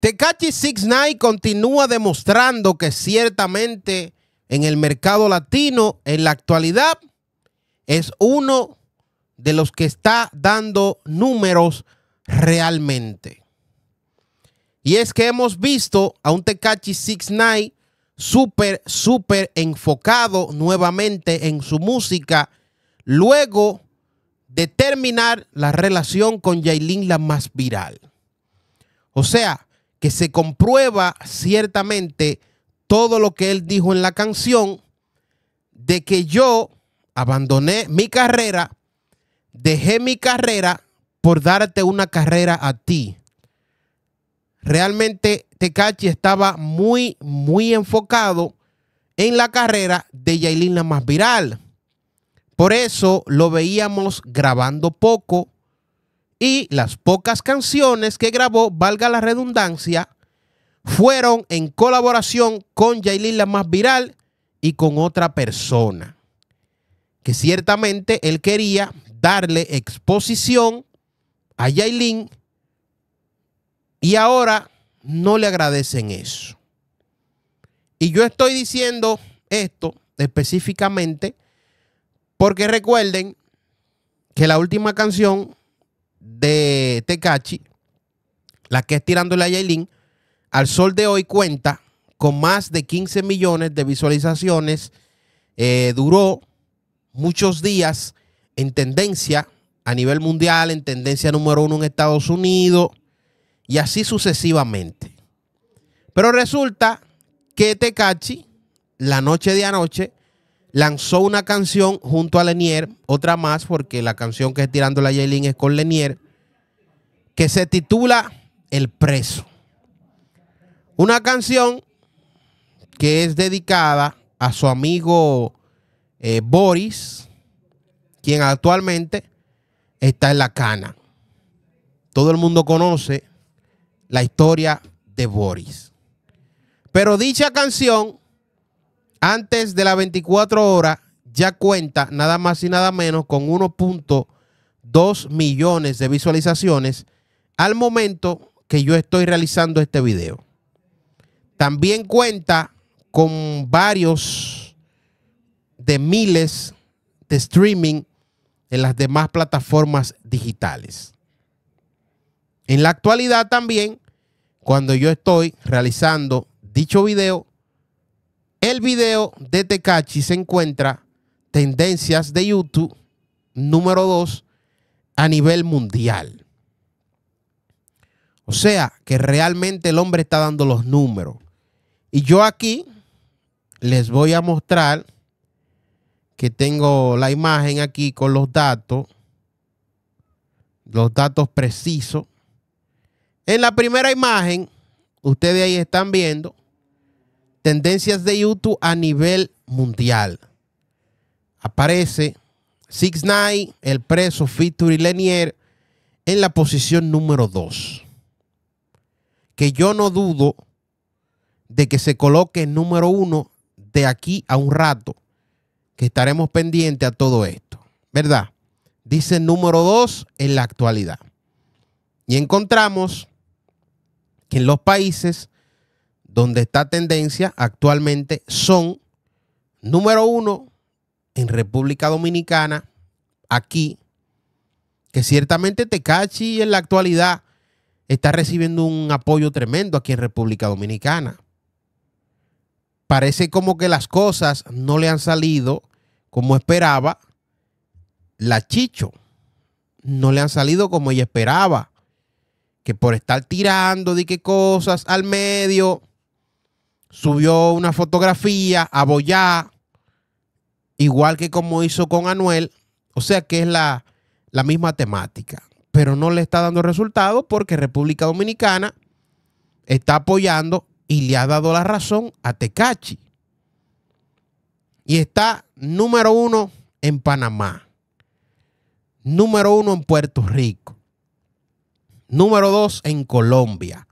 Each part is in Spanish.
Six 69 continúa demostrando que ciertamente en el mercado latino en la actualidad es uno de los que está dando números realmente. Y es que hemos visto a un Six 69 súper, súper enfocado nuevamente en su música luego de terminar la relación con Yailin la más viral. O sea, que se comprueba ciertamente todo lo que él dijo en la canción, de que yo abandoné mi carrera, dejé mi carrera por darte una carrera a ti. Realmente Tecachi estaba muy, muy enfocado en la carrera de Yailin la más viral. Por eso lo veíamos grabando poco, y las pocas canciones que grabó, valga la redundancia, fueron en colaboración con Yailin la más viral y con otra persona. Que ciertamente él quería darle exposición a Yailin y ahora no le agradecen eso. Y yo estoy diciendo esto específicamente porque recuerden que la última canción de Tecachi, la que es tirándole a Yailin, al sol de hoy cuenta con más de 15 millones de visualizaciones. Eh, duró muchos días en tendencia a nivel mundial, en tendencia número uno en Estados Unidos y así sucesivamente. Pero resulta que Tecachi, la noche de anoche, lanzó una canción junto a Lenier, otra más, porque la canción que es tirando la Yelin es con Lenier, que se titula El Preso. Una canción que es dedicada a su amigo eh, Boris, quien actualmente está en la cana. Todo el mundo conoce la historia de Boris. Pero dicha canción antes de las 24 horas ya cuenta nada más y nada menos con 1.2 millones de visualizaciones al momento que yo estoy realizando este video. También cuenta con varios de miles de streaming en las demás plataformas digitales. En la actualidad también, cuando yo estoy realizando dicho video, el video de Tekachi se encuentra tendencias de YouTube número 2 a nivel mundial. O sea, que realmente el hombre está dando los números. Y yo aquí les voy a mostrar que tengo la imagen aquí con los datos, los datos precisos. En la primera imagen, ustedes ahí están viendo tendencias de YouTube a nivel mundial. Aparece Six Nine, el preso fitur y Lenier, en la posición número 2. Que yo no dudo de que se coloque en número uno de aquí a un rato, que estaremos pendientes a todo esto, ¿verdad? Dice número 2 en la actualidad. Y encontramos que en los países donde está tendencia actualmente son, número uno, en República Dominicana, aquí, que ciertamente Tecachi en la actualidad está recibiendo un apoyo tremendo aquí en República Dominicana. Parece como que las cosas no le han salido como esperaba la Chicho. No le han salido como ella esperaba. Que por estar tirando de qué cosas al medio, subió una fotografía a Boyá, igual que como hizo con Anuel. O sea que es la, la misma temática, pero no le está dando resultado porque República Dominicana está apoyando y le ha dado la razón a Tecachi. Y está número uno en Panamá, número uno en Puerto Rico, número dos en Colombia,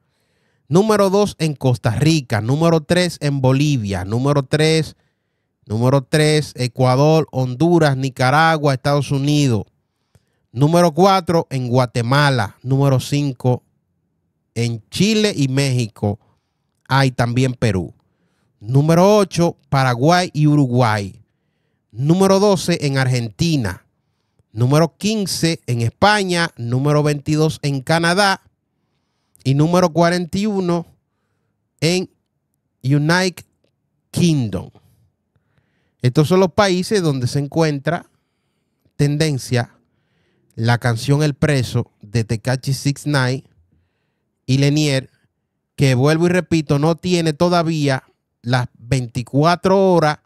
Número 2 en Costa Rica. Número 3 en Bolivia. Número 3, número 3 Ecuador, Honduras, Nicaragua, Estados Unidos. Número 4 en Guatemala. Número 5 en Chile y México. Hay también Perú. Número 8 Paraguay y Uruguay. Número 12 en Argentina. Número 15 en España. Número 22 en Canadá y número 41 en United Kingdom. Estos son los países donde se encuentra tendencia la canción El Preso de Tekachi 69 y Lenier, que vuelvo y repito, no tiene todavía las 24 horas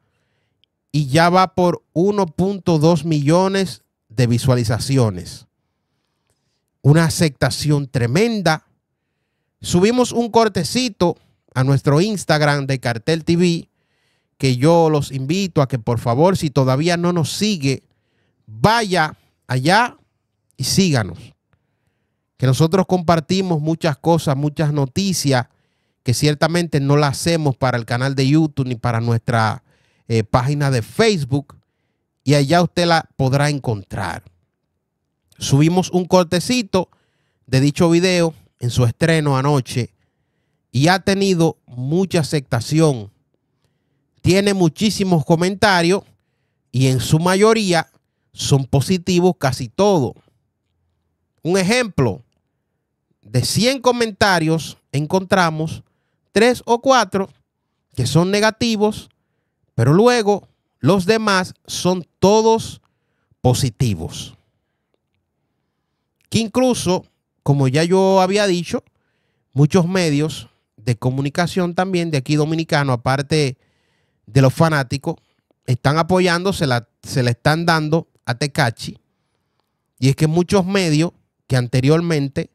y ya va por 1.2 millones de visualizaciones. Una aceptación tremenda Subimos un cortecito a nuestro Instagram de Cartel TV, que yo los invito a que por favor, si todavía no nos sigue, vaya allá y síganos. Que nosotros compartimos muchas cosas, muchas noticias que ciertamente no las hacemos para el canal de YouTube ni para nuestra eh, página de Facebook. Y allá usted la podrá encontrar. Subimos un cortecito de dicho video en su estreno anoche y ha tenido mucha aceptación. Tiene muchísimos comentarios y en su mayoría son positivos casi todos. Un ejemplo, de 100 comentarios encontramos 3 o 4 que son negativos, pero luego los demás son todos positivos. Que incluso como ya yo había dicho, muchos medios de comunicación también de aquí dominicano, aparte de los fanáticos, están apoyando, se la, se están dando a Tecachi. Y es que muchos medios que anteriormente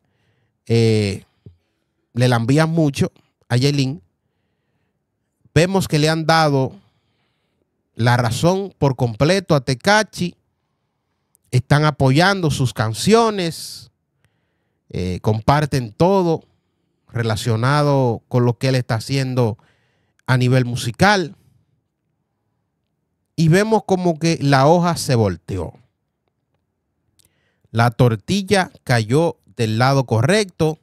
eh, le le envían mucho a Yelin, vemos que le han dado la razón por completo a Tecachi. Están apoyando sus canciones. Eh, comparten todo relacionado con lo que él está haciendo a nivel musical. Y vemos como que la hoja se volteó. La tortilla cayó del lado correcto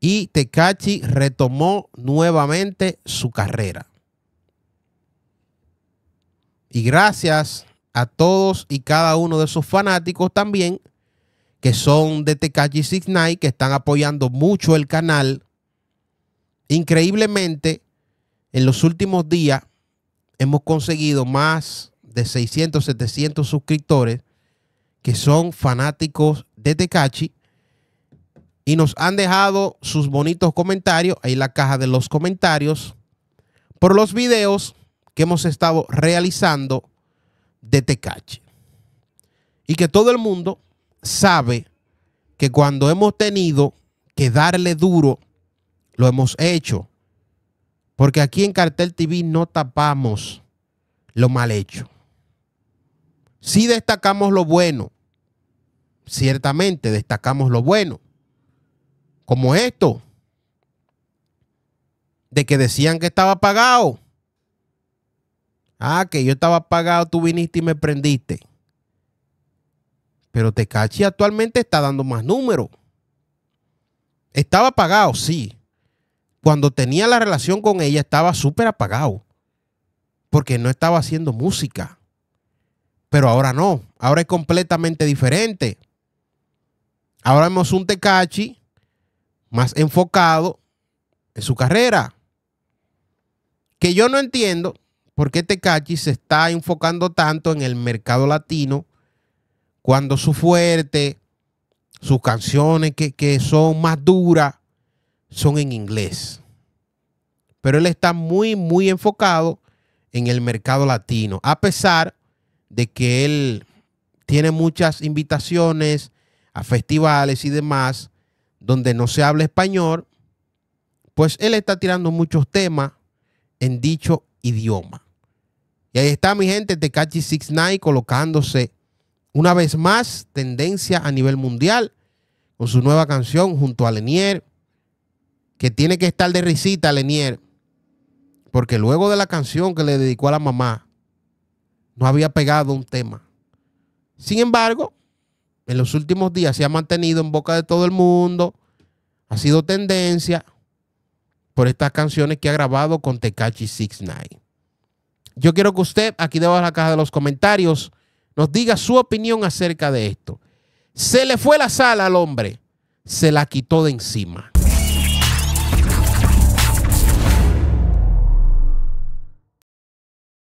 y Tecachi retomó nuevamente su carrera. Y gracias a todos y cada uno de sus fanáticos también que son de Tecachi Signal, que están apoyando mucho el canal. Increíblemente, en los últimos días hemos conseguido más de 600, 700 suscriptores que son fanáticos de Tecachi y nos han dejado sus bonitos comentarios, ahí la caja de los comentarios, por los videos que hemos estado realizando de Tecachi. Y que todo el mundo sabe que cuando hemos tenido que darle duro, lo hemos hecho. Porque aquí en Cartel TV no tapamos lo mal hecho. si destacamos lo bueno. Ciertamente destacamos lo bueno. Como esto, de que decían que estaba pagado. Ah, que yo estaba pagado, tú viniste y me prendiste. Pero Tecachi actualmente está dando más números. Estaba apagado, sí. Cuando tenía la relación con ella estaba súper apagado. Porque no estaba haciendo música. Pero ahora no. Ahora es completamente diferente. Ahora vemos un Tecachi más enfocado en su carrera. Que yo no entiendo por qué Tecachi se está enfocando tanto en el mercado latino cuando su fuerte, sus canciones que, son más duras, son en inglés. Pero él está muy, muy enfocado en el mercado latino, a pesar de que él tiene muchas invitaciones a festivales y demás donde no se habla español, pues él está tirando muchos temas en dicho idioma. Y ahí está mi gente, Six 69 colocándose una vez más, tendencia a nivel mundial con su nueva canción junto a Lenier, que tiene que estar de risita Lenier, porque luego de la canción que le dedicó a la mamá, no había pegado un tema. Sin embargo, en los últimos días se ha mantenido en boca de todo el mundo, ha sido tendencia por estas canciones que ha grabado con Tekachi 69. Yo quiero que usted aquí debajo de la caja de los comentarios nos diga su opinión acerca de esto. Se le fue la sal al hombre, se la quitó de encima.